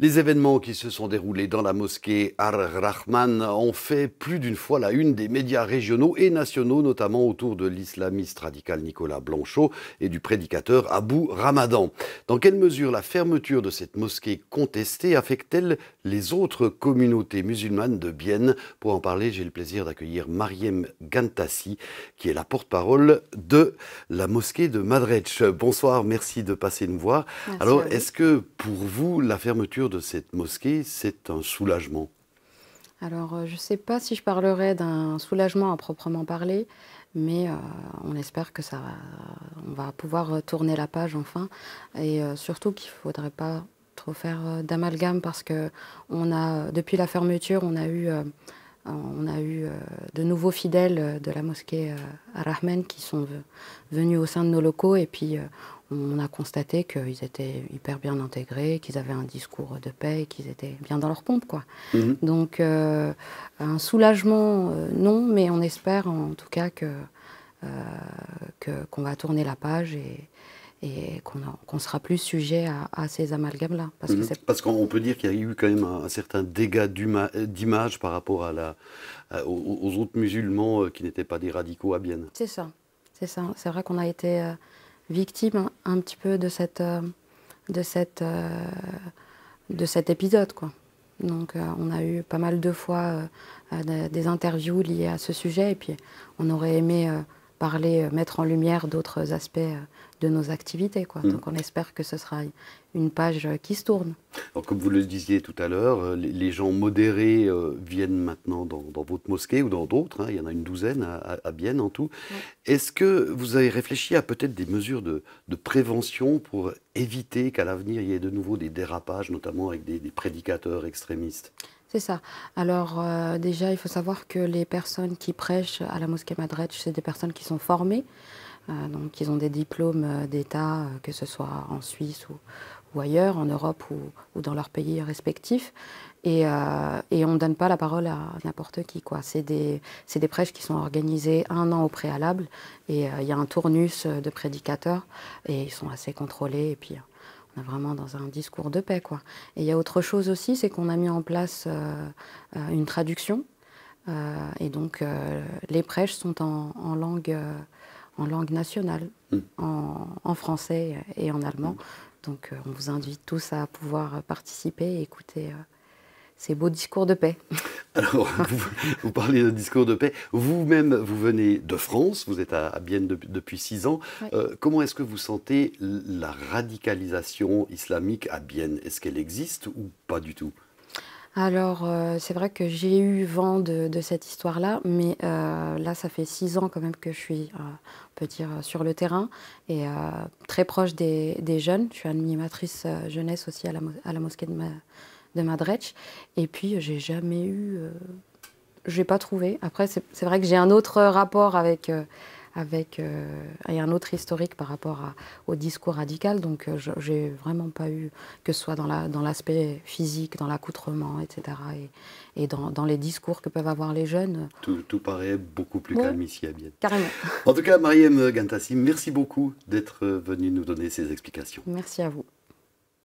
Les événements qui se sont déroulés dans la mosquée Ar-Rahman ont fait plus d'une fois la une des médias régionaux et nationaux, notamment autour de l'islamiste radical Nicolas Blanchot et du prédicateur Abou Ramadan. Dans quelle mesure la fermeture de cette mosquée contestée affecte-t-elle les autres communautés musulmanes de Bienne Pour en parler, j'ai le plaisir d'accueillir Mariem Gantassi, qui est la porte-parole de la mosquée de Madrej. Bonsoir, merci de passer nous voir. Alors, est-ce que pour vous, la fermeture de cette mosquée, c'est un soulagement Alors, euh, je ne sais pas si je parlerai d'un soulagement à proprement parler, mais euh, on espère que ça, on va pouvoir tourner la page enfin, et euh, surtout qu'il ne faudrait pas trop faire d'amalgame parce que on a, depuis la fermeture, on a eu on a eu de nouveaux fidèles de la mosquée euh, qui sont venus au sein de nos locaux et puis on a constaté qu'ils étaient hyper bien intégrés, qu'ils avaient un discours de paix, qu'ils étaient bien dans leur pompe. Quoi. Mhm. Donc euh, un soulagement, euh, non, mais on espère en tout cas que, euh, qu'on va tourner la page et, qu'on sera plus sujet à, ces amalgames-là. Parce que mhm. parce qu'on peut dire qu'il y a eu quand même un, certain dégât d'image par rapport aux, autres musulmans qui n'étaient pas des radicaux à Bienne. C'est ça, c'est ça. C'est vrai qu'on a été victime un petit peu de cette euh, de cette euh, de cet épisode quoi. Donc euh, on a eu pas mal de fois des interviews liées à ce sujet et puis on aurait aimé parler, euh, mettre en lumière d'autres aspects euh, de nos activités. Mm. Donc on espère que ce sera une page euh, qui se tourne. comme vous le disiez tout à l'heure, les gens modérés viennent maintenant dans, votre mosquée ou dans d'autres, hein. il y en a une douzaine à, à Bienne en tout. Est-ce que vous avez réfléchi à peut-être des mesures de, prévention pour éviter qu'à l'avenir il y ait de nouveau des dérapages, notamment avec des prédicateurs extrémistes c'est ça. Alors euh, déjà, il faut savoir que les personnes qui prêchent à la mosquée Madretch, c'est des personnes qui sont formées, euh, donc ils ont des diplômes euh, d'État, euh, que ce soit en Suisse ou, ailleurs, en Europe ou, dans leur pays respectifs. Et, on ne donne pas la parole à n'importe qui. quoi. C'est des, des, prêches qui sont organisées un an au préalable et il y a un tournus de prédicateurs et ils sont assez contrôlés. Et puis, vraiment dans un discours de paix. Quoi. Et il y a autre chose aussi, c'est qu'on a mis en place euh, euh, une traduction. Euh, et donc, les prêches sont en, langue, en langue nationale, hmm. en, français et en allemand. Hmm. Donc, on vous invite tous à pouvoir participer et écouter ces beaux discours de paix. Alors, vous, parlez de discours de paix. Vous-même, vous venez de France, vous êtes à, Bienne depuis six ans. Euh, comment est-ce que vous sentez la radicalisation islamique à Bienne Est-ce qu'elle existe ou pas du tout alors, euh, c'est vrai que j'ai eu vent de, cette histoire-là, mais euh, là, ça fait six ans quand même que je suis, on peut dire, sur le terrain et très proche des, jeunes. Je suis animatrice jeunesse aussi à la, à la mosquée de, ma, de Madretch. Et puis, euh, j'ai jamais eu. Euh, j'ai pas trouvé. Après, c'est vrai que j'ai un autre rapport avec. Euh, avec et un autre historique par rapport à, au discours radical, donc je j'ai vraiment pas eu, que ce soit dans l'aspect la, dans physique, dans l'accoutrement, etc., et, et dans, les discours que peuvent avoir les jeunes. Tout, paraît beaucoup plus calme ici à Bienne. Carrément. En tout cas, Mariem Gantassi, merci beaucoup d'être venue nous donner ces explications. Merci à vous.